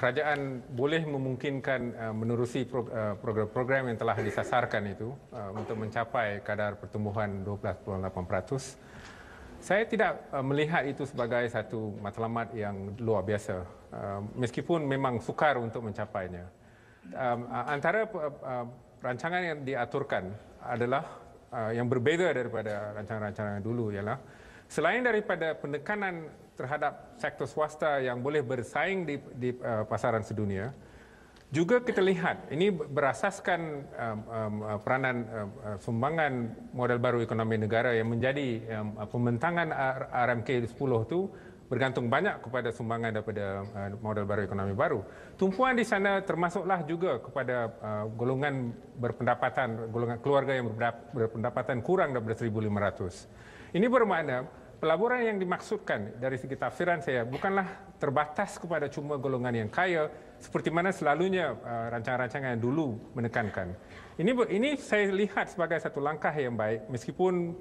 kerajaan boleh memungkinkan uh, menerusi uh, program-program yang telah disasarkan itu uh, untuk mencapai kadar pertumbuhan 12.8%. Saya tidak melihat itu sebagai satu matlamat yang luar biasa meskipun memang sukar untuk mencapainya. Um, antara rancangan yang diaturkan adalah yang berbeza daripada rancangan-rancangan dulu ialah Selain daripada penekanan terhadap sektor swasta yang boleh bersaing di, di uh, pasaran sedunia, juga kita lihat ini berasaskan um, um, uh, peranan um, uh, sumbangan model baru ekonomi negara yang menjadi um, uh, pembentangan RMK 10 itu bergantung banyak kepada sumbangan daripada model baru ekonomi baru. Tumpuan di sana termasuklah juga kepada golongan berpendapatan, golongan keluarga yang berpendapatan kurang daripada 1,500. Ini bermakna pelaburan yang dimaksudkan dari segi tafsiran saya bukanlah terbatas kepada cuma golongan yang kaya seperti mana selalunya uh, rancangan-rancangan yang dulu menekankan. Ini ini saya lihat sebagai satu langkah yang baik meskipun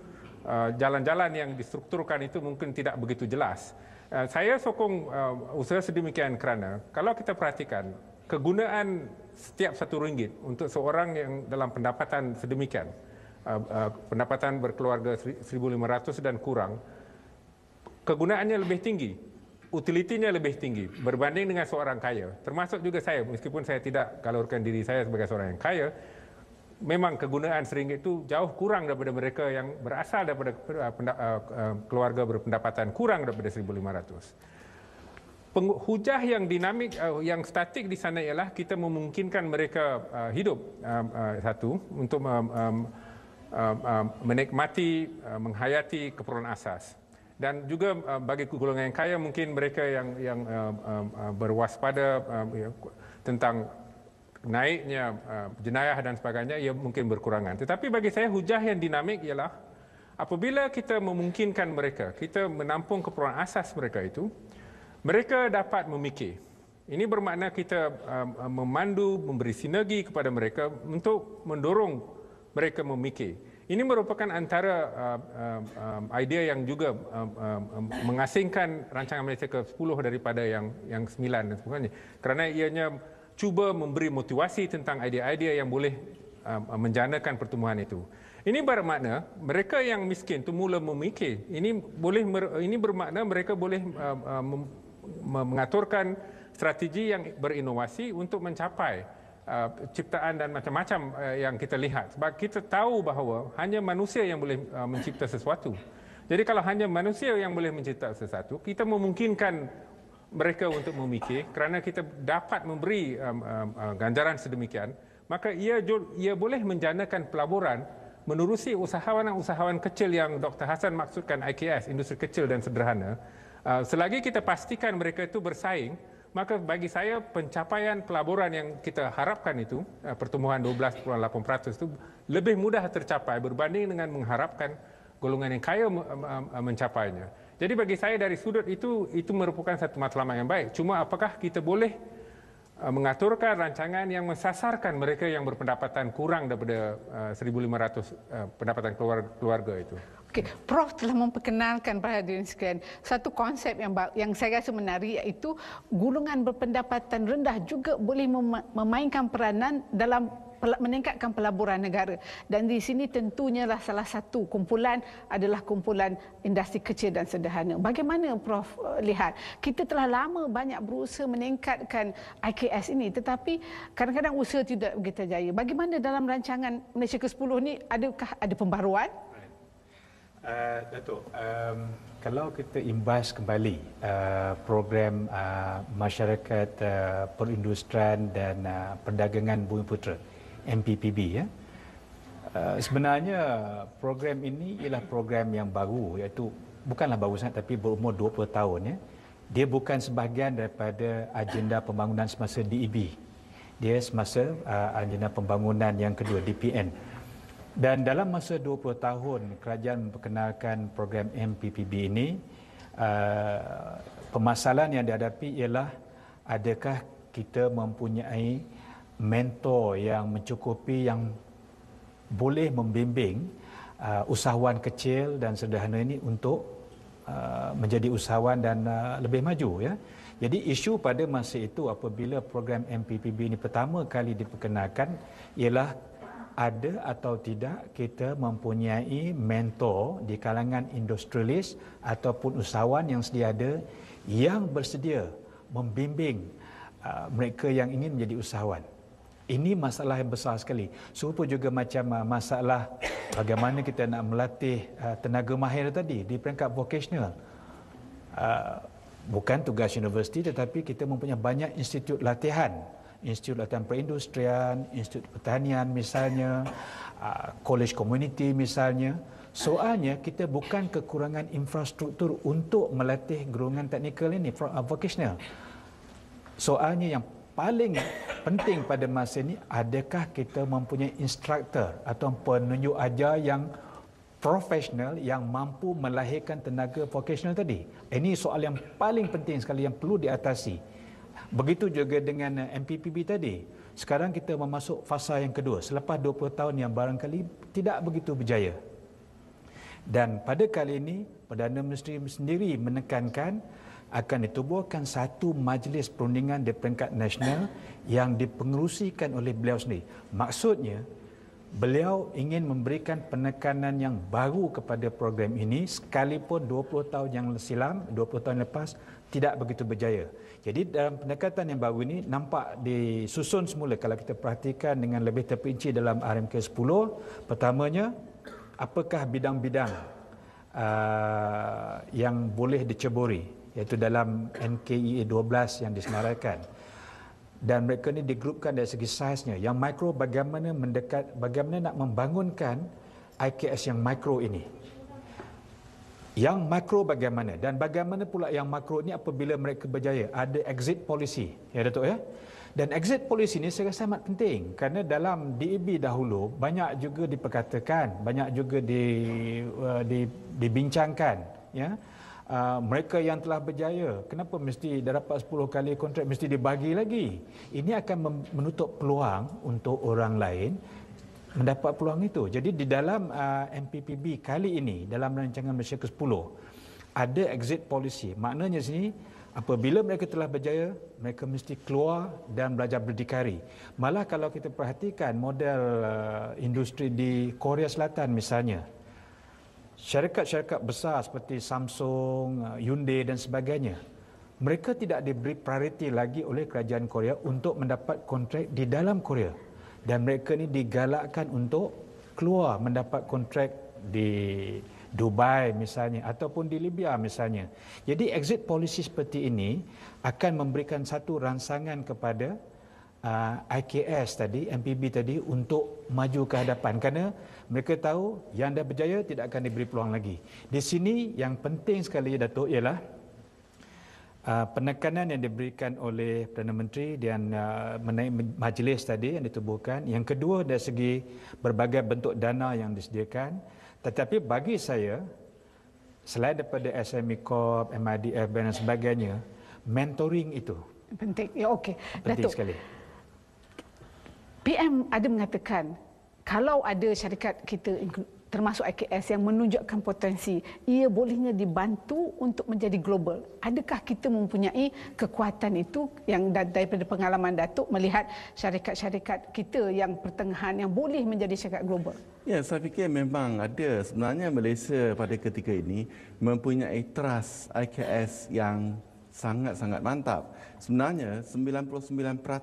uh, jalan-jalan yang distrukturkan itu mungkin tidak begitu jelas. Uh, saya sokong uh, usaha sedemikian kerana kalau kita perhatikan kegunaan setiap satu ringgit untuk seorang yang dalam pendapatan sedemikian uh, uh, pendapatan berkeluarga 1500 dan kurang kegunaannya lebih tinggi, utilitinya lebih tinggi berbanding dengan seorang kaya. Termasuk juga saya, meskipun saya tidak kalorkan diri saya sebagai seorang yang kaya, memang kegunaan seringgit itu jauh kurang daripada mereka yang berasal daripada eh, eh, eh, keluarga berpendapatan kurang daripada 1500. Hujah yang dinamik yang statik di sana ialah kita memungkinkan mereka hidup satu untuk menikmati menghayati keperluan asas dan juga uh, bagi golongan yang kaya mungkin mereka yang yang uh, uh, uh berwaspada uh, tentang naiknya uh, jenayah dan sebagainya ia mungkin berkurangan tetapi bagi saya hujah yang dinamik ialah apabila kita memungkinkan mereka kita menampung keperluan asas mereka itu mereka dapat memikir ini bermakna kita uh, memandu memberi sinergi kepada mereka untuk mendorong mereka memikir ini merupakan antara uh, uh, um, idea yang juga uh, uh, mengasingkan rancangan Malaysia ke-10 daripada yang yang 9 dan sebagainya. Kerana ianya cuba memberi motivasi tentang idea-idea yang boleh uh, menjanakan pertumbuhan itu. Ini bermakna mereka yang miskin itu mula memikir. Ini boleh ini bermakna mereka boleh uh, uh, mengaturkan strategi yang berinovasi untuk mencapai uh, ciptaan dan macam-macam uh, yang kita lihat. Sebab kita tahu bahawa hanya manusia yang boleh uh, mencipta sesuatu. Jadi kalau hanya manusia yang boleh mencipta sesuatu, kita memungkinkan mereka untuk memikir kerana kita dapat memberi um, um, uh, ganjaran sedemikian, maka ia, ia boleh menjanakan pelaburan menerusi usahawan-usahawan kecil yang Dr. Hassan maksudkan IKS, industri kecil dan sederhana, uh, selagi kita pastikan mereka itu bersaing, Maka bagi saya pencapaian pelaburan yang kita harapkan itu eh, pertumbuhan 12.8% itu lebih mudah tercapai berbanding dengan mengharapkan golongan yang kaya mencapainya. Jadi bagi saya dari sudut itu itu merupakan satu matlamat yang baik. Cuma apakah kita boleh Eh, mengaturkan rancangan yang mensasarkan mereka yang berpendapatan kurang daripada uh, 1500 uh, pendapatan keluarga, keluarga itu. Okey, Prof telah memperkenalkan pada hadirin sekalian satu konsep yang yang saya rasa menarik iaitu golongan berpendapatan rendah juga boleh mem- memainkan peranan dalam meningkatkan pelaburan negara dan di sini tentunya lah salah satu kumpulan adalah kumpulan industri kecil dan sederhana. Bagaimana Prof eh, lihat? Kita telah lama banyak berusaha meningkatkan IKS ini tetapi kadang-kadang usaha tidak begitu jaya. Bagaimana dalam rancangan Malaysia ke-10 ni adakah ada pembaruan? Uh, Datuk, um, kalau kita imbas kembali uh, program uh, masyarakat uh, perindustrian dan uh, perdagangan bumi putera MPPB ya. Eh, sebenarnya program ini ialah program yang baru iaitu bukanlah baru sangat tapi berumur 20 tahun ya. Dia bukan sebahagian daripada agenda pembangunan semasa DEB. Dia semasa eh, agenda pembangunan yang kedua DPN. Dan dalam masa 20 tahun kerajaan memperkenalkan program MPPB ini eh, pemasalahan yang dihadapi ialah adakah kita mempunyai mentor yang mencukupi yang boleh membimbing uh, usahawan kecil dan sederhana ini untuk uh, menjadi usahawan dan uh, lebih maju ya. Jadi isu pada masa itu apabila program MPPB ini pertama kali diperkenalkan ialah ada atau tidak kita mempunyai mentor di kalangan industrialis ataupun usahawan yang sedia ada yang bersedia membimbing uh, mereka yang ingin menjadi usahawan. Ini masalah yang besar sekali. Serupa juga macam uh, masalah bagaimana kita nak melatih uh, tenaga mahir tadi di peringkat vocational. Uh, bukan tugas universiti tetapi kita mempunyai banyak institut latihan. Institut Latihan Perindustrian, Institut Pertanian misalnya, College Community misalnya. Soalnya kita bukan kekurangan infrastruktur untuk melatih gerungan teknikal ini, vocational. Soalnya yang paling penting pada masa ini adakah kita mempunyai instructor atau penunjuk ajar yang profesional yang mampu melahirkan tenaga vocational tadi. Ini soal yang paling penting sekali yang perlu diatasi. Begitu juga dengan eh, MPPB tadi. Sekarang kita memasuk fasa yang kedua selepas 20 tahun yang barangkali tidak begitu berjaya. Dan pada kali ini Perdana Menteri sendiri menekankan akan ditubuhkan satu majlis perundingan di peringkat nasional yang dipengerusikan oleh beliau sendiri. Maksudnya, beliau ingin memberikan penekanan yang baru kepada program ini sekalipun 20 tahun yang silam, 20 tahun lepas, tidak begitu berjaya. Jadi dalam pendekatan yang baru ini nampak disusun semula kalau kita perhatikan dengan lebih terperinci dalam RMK 10. Pertamanya, apakah bidang-bidang uh, yang boleh diceburi? iaitu dalam NKEA 12 yang disenaraikan dan mereka ini digrupkan dari segi saiznya yang mikro bagaimana mendekat bagaimana nak membangunkan IKS yang mikro ini yang makro bagaimana dan bagaimana pula yang makro ini apabila mereka berjaya ada exit policy ya Datuk ya dan exit policy ini saya rasa amat penting kerana dalam DEB dahulu banyak juga diperkatakan banyak juga di, uh, di dibincangkan ya Uh, mereka yang telah berjaya kenapa mesti dah dapat 10 kali kontrak mesti dibagi lagi ini akan menutup peluang untuk orang lain mendapat peluang itu jadi di dalam uh, ah, MPPB kali ini dalam rancangan Malaysia ke-10 ada exit policy maknanya sini apabila mereka telah berjaya mereka mesti keluar dan belajar berdikari malah kalau kita perhatikan model uh, industri di Korea Selatan misalnya syarikat-syarikat besar seperti Samsung, uh, Hyundai dan sebagainya, mereka tidak diberi prioriti lagi oleh kerajaan Korea untuk mendapat kontrak di dalam Korea. Dan mereka ini digalakkan untuk keluar mendapat kontrak di Dubai misalnya ataupun di Libya misalnya. Jadi exit policy seperti ini akan memberikan satu rangsangan kepada uh, IKS tadi, MPB tadi untuk maju ke hadapan kerana mereka tahu yang dah berjaya tidak akan diberi peluang lagi. Di sini yang penting sekali Datuk ialah Uh, penekanan yang diberikan oleh Perdana Menteri dan uh, menaik majlis tadi yang ditubuhkan. Yang kedua dari segi berbagai bentuk dana yang disediakan. Tetapi bagi saya, selain daripada SME Corp, MIDF dan sebagainya, mentoring itu. Penting. Ya, okay. Penting Datuk. sekali. PM ada mengatakan kalau ada syarikat kita termasuk IKS yang menunjukkan potensi ia bolehnya dibantu untuk menjadi global. Adakah kita mempunyai kekuatan itu yang daripada pengalaman Datuk melihat syarikat-syarikat kita yang pertengahan yang boleh menjadi syarikat global? Ya, saya fikir memang ada sebenarnya Malaysia pada ketika ini mempunyai trust IKS yang sangat-sangat mantap. Sebenarnya 99%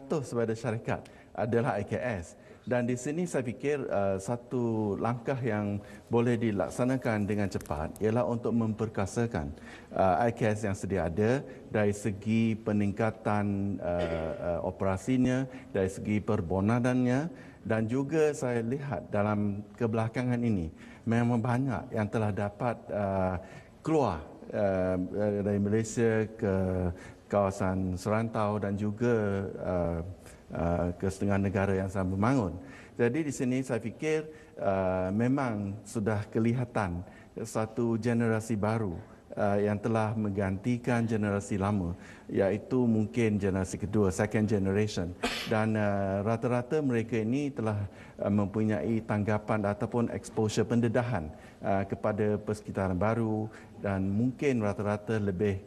kepada syarikat adalah IKS dan di sini saya fikir uh, satu langkah yang boleh dilaksanakan dengan cepat ialah untuk memperkasakan uh, IKS yang sedia ada dari segi peningkatan uh, uh, operasinya dari segi perbonadannya dan juga saya lihat dalam kebelakangan ini memang banyak yang telah dapat uh, keluar uh, dari Malaysia ke kawasan serantau dan juga uh, Uh, ke setengah negara yang sedang membangun. Jadi di sini saya fikir uh, memang sudah kelihatan satu generasi baru uh, yang telah menggantikan generasi lama iaitu mungkin generasi kedua second generation dan rata-rata mereka ini telah mempunyai tanggapan ataupun exposure pendedahan kepada persekitaran baru dan mungkin rata-rata lebih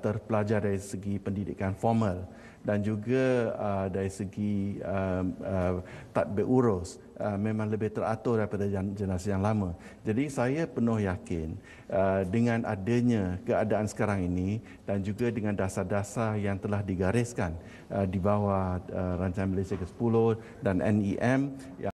terpelajar dari segi pendidikan formal dan juga uh, dari segi uh, uh, tadbir urus uh, memang lebih teratur daripada generasi yang lama. Jadi saya penuh yakin uh, dengan adanya keadaan sekarang ini dan juga dengan dasar-dasar yang telah digariskan uh, di bawah uh, Rancangan Malaysia ke-10 dan NEM yang